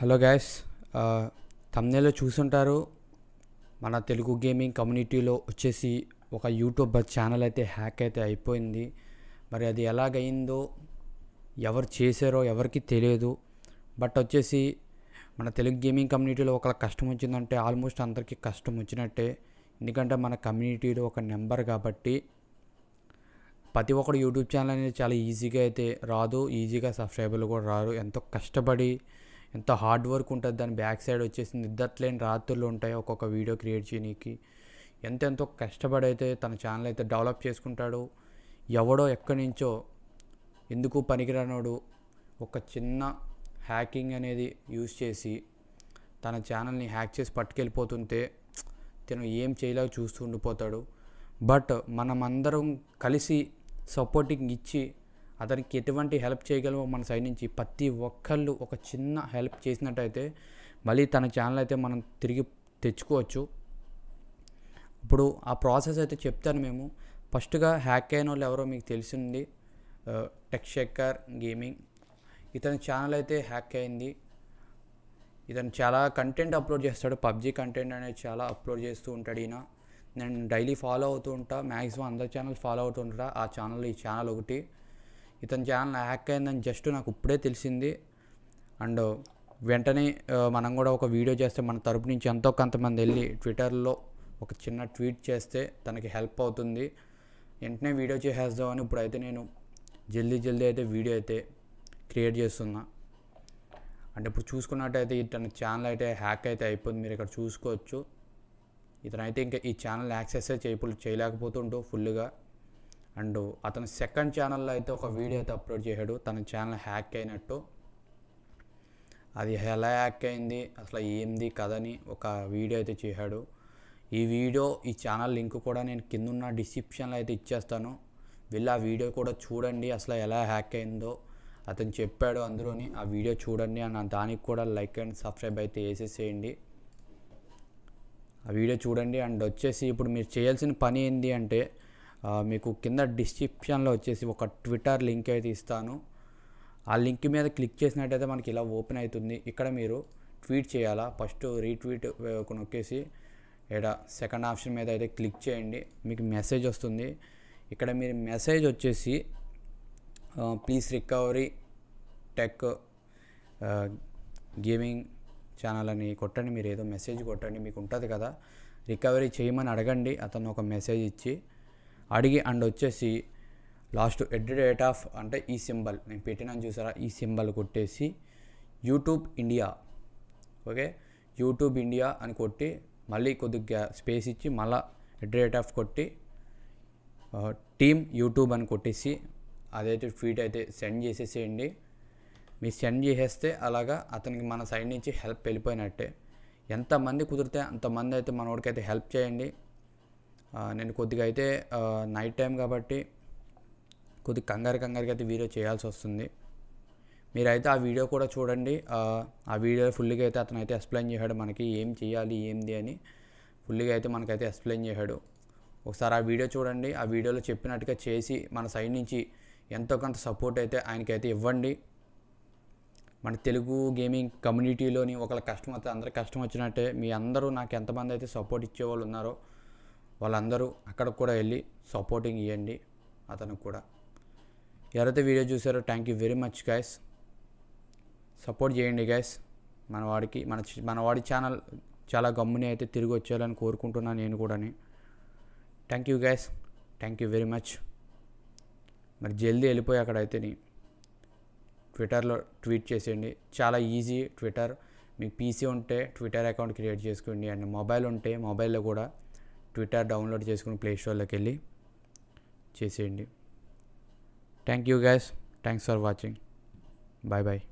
hello gas తమ్నేలో చూసుంటారు మన Telugu gaming కమ్యూనిటీలో వచ్చేసి ఒక యూట్యూబ్ ఛానల్ అయితే హ్యాక్ అయితే అయిపోయింది మరి అది ఎలాగైందో ఎవరు చేశారో ఎవరికి తెలియదు బట్ వచ్చేసి మన తెలుగు గేమింగ్ కమ్యూనిటీలో ఒక కష్టం వచ్చిందంటే ఆల్మోస్ట్ అందరికీ కష్టం వచ్చినట్టే ఎందుకంటే మన కమ్యూనిటీలో ఒక నెంబర్ కాబట్టి ప్రతి ఒక్కరు యూట్యూబ్ ఛానల్ అనేది చాలా ఈజీగా అయితే రాదు ఈజీగా సబ్స్క్రైబర్లు కూడా రారు ఎంతో కష్టపడి ఎంత హార్డ్ వర్క్ ఉంటుంది దాని బ్యాక్ సైడ్ వచ్చేసి నిద్రట్లేని రాత్రులు ఉంటాయి ఒక్కొక్క వీడియో క్రియేట్ చేయడానికి ఎంతెంతో కష్టపడైతే తన ఛానల్ అయితే డెవలప్ చేసుకుంటాడో ఎవడో ఎక్కడి నుంచో ఎందుకు పనికిరానోడు ఒక చిన్న హ్యాకింగ్ అనేది యూజ్ చేసి తన ఛానల్ని హ్యాక్ చేసి పట్టుకెళ్ళిపోతుంటే తను ఏం చేయలేక చూస్తూ ఉండిపోతాడు బట్ మనమందరం కలిసి సపోర్టింగ్ ఇచ్చి అతనికి ఎటువంటి హెల్ప్ చేయగలమో మన సైడ్ నుంచి ప్రతి ఒక్కళ్ళు ఒక చిన్న హెల్ప్ చేసినట్టయితే మళ్ళీ తన ఛానల్ అయితే మనం తిరిగి తెచ్చుకోవచ్చు ఇప్పుడు ఆ ప్రాసెస్ అయితే చెప్తాను మేము ఫస్ట్గా హ్యాక్ అయిన వాళ్ళు ఎవరో మీకు తెలిసింది టెక్ గేమింగ్ ఇతని ఛానల్ అయితే హ్యాక్ అయింది ఇతను చాలా కంటెంట్ అప్లోడ్ చేస్తాడు పబ్జీ కంటెంట్ అనేది చాలా అప్లోడ్ చేస్తూ ఉంటాడు ఈయన నేను డైలీ ఫాలో అవుతూ ఉంటా మ్యాక్సిమం అందరి ఛానల్ ఫాలో అవుతూ ఉంటా ఆ ఛానల్ ఈ ఛానల్ ఒకటి ఇతని ఛానల్ హ్యాక్ అయిందని జస్ట్ నాకు ఇప్పుడే తెలిసింది అండ్ వెంటనే మనం కూడా ఒక వీడియో చేస్తే మన తరపు నుంచి ఎంతో కొంతమంది వెళ్ళి ట్విట్టర్లో ఒక చిన్న ట్వీట్ చేస్తే తనకి హెల్ప్ అవుతుంది వెంటనే వీడియో చేసేద్దామని ఇప్పుడైతే నేను జల్దీ జల్దీ అయితే వీడియో అయితే క్రియేట్ చేస్తున్నా అంటే ఇప్పుడు చూసుకున్నట్టయితే ఇతని ఛానల్ అయితే హ్యాక్ అయితే అయిపోయింది మీరు ఇక్కడ చూసుకోవచ్చు ఇతనైతే ఇంకా ఈ ఛానల్ యాక్సెస్ చేయలేకపోతుంటూ ఫుల్గా అండ్ అతను సెకండ్ ఛానల్లో అయితే ఒక వీడియో అయితే అప్లోడ్ చేశాడు తన ఛానల్ హ్యాక్ అయినట్టు అది ఎలా హ్యాక్ అయింది అసలు ఏంది కదని ఒక వీడియో అయితే చేశాడు ఈ వీడియో ఈ ఛానల్ లింక్ కూడా నేను కిందున్న డిస్క్రిప్షన్లో అయితే ఇచ్చేస్తాను వీళ్ళు ఆ వీడియో కూడా చూడండి అసలు ఎలా హ్యాక్ అయిందో అతను చెప్పాడు అందులోని ఆ వీడియో చూడండి అన్న దానికి కూడా లైక్ అండ్ సబ్స్క్రైబ్ అయితే వేసేసేయండి ఆ వీడియో చూడండి అండ్ వచ్చేసి ఇప్పుడు మీరు చేయాల్సిన పని ఏంటి అంటే మీకు కింద డిస్క్రిప్షన్లో వచ్చేసి ఒక ట్విట్టర్ లింక్ అయితే ఇస్తాను ఆ లింక్ మీద క్లిక్ చేసినట్టయితే మనకి ఇలా ఓపెన్ అవుతుంది ఇక్కడ మీరు ట్వీట్ చేయాలా ఫస్ట్ రీట్వీట్ నొక్కేసి ఇక్కడ సెకండ్ ఆప్షన్ మీద అయితే క్లిక్ చేయండి మీకు మెసేజ్ వస్తుంది ఇక్కడ మీరు మెసేజ్ వచ్చేసి please recovery tech gaming channel అని కొట్టండి మీరు ఏదో మెసేజ్ కొట్టండి మీకు ఉంటుంది కదా రికవరీ చేయమని అడగండి అతను ఒక మెసేజ్ ఇచ్చి అడిగి అండ్ వచ్చేసి లాస్ట్ ఎట్ డేట్ ఆఫ్ అంటే ఈ సింబల్ నేను పెట్టినాను చూసారా ఈ సింబల్ కొట్టేసి YouTube India okay YouTube India అని కొట్టి మళ్ళీ కొద్దిగా స్పేస్ ఇచ్చి మళ్ళీ ఎట్ డేట్ ఆఫ్ కొట్టి టీమ్ యూట్యూబ్ అని కొట్టేసి అదైతే ట్వీట్ అయితే సెండ్ చేసేసేయండి మీరు సెండ్ చేసేస్తే అలాగా అతనికి మన సైడ్ నుంచి హెల్ప్ వెళ్ళిపోయినట్టే ఎంతమంది కుదిరితే అంతమంది అయితే మనోడికైతే హెల్ప్ చేయండి నేను కొద్దిగా అయితే నైట్ టైం కాబట్టి కొద్ది కంగారు కంగారుగా అయితే వీడియో చేయాల్సి వస్తుంది మీరైతే ఆ వీడియో కూడా చూడండి ఆ వీడియో ఫుల్గా అయితే అతను అయితే ఎక్స్ప్లెయిన్ చేశాడు మనకి ఏం చేయాలి ఏంది అని ఫుల్గా అయితే మనకైతే ఎక్స్ప్లెయిన్ చేశాడు ఒకసారి ఆ వీడియో చూడండి ఆ వీడియోలో చెప్పినట్టుగా చేసి మన సైడ్ నుంచి ఎంతో కొంత సపోర్ట్ అయితే ఆయనకైతే ఇవ్వండి మన తెలుగు గేమింగ్ కమ్యూనిటీలోని ఒకళ్ళ కష్టం అయితే అందరి కష్టం వచ్చినట్టే మీ అందరూ నాకు ఎంతమంది అయితే సపోర్ట్ ఇచ్చేవాళ్ళు ఉన్నారో వాళ్ళందరూ అక్కడికి కూడా వెళ్ళి సపోర్టింగ్ ఇవ్వండి అతనికి కూడా ఎవరైతే వీడియో చూసారో thank you very much guys support చేయండి గైస్ మన వాడికి మన మన వాడి ఛానల్ చాలా గమ్ముని అయితే తిరిగి వచ్చేయాలని కోరుకుంటున్నాను నేను కూడాని thank you guys thank you very much మరి జల్దీ వెళ్ళిపోయి అక్కడైతే ట్విట్టర్లో ట్వీట్ చేసేయండి చాలా ఈజీ ట్విట్టర్ మీకు పీసీ ఉంటే ట్విట్టర్ అకౌంట్ క్రియేట్ చేసుకోండి అండ్ మొబైల్ ఉంటే మొబైల్లో కూడా ట్విట్టర్ డౌన్లోడ్ చేసుకుని ప్లేస్టోర్లోకి వెళ్ళి చేసేయండి thank you guys thanks for watching bye bye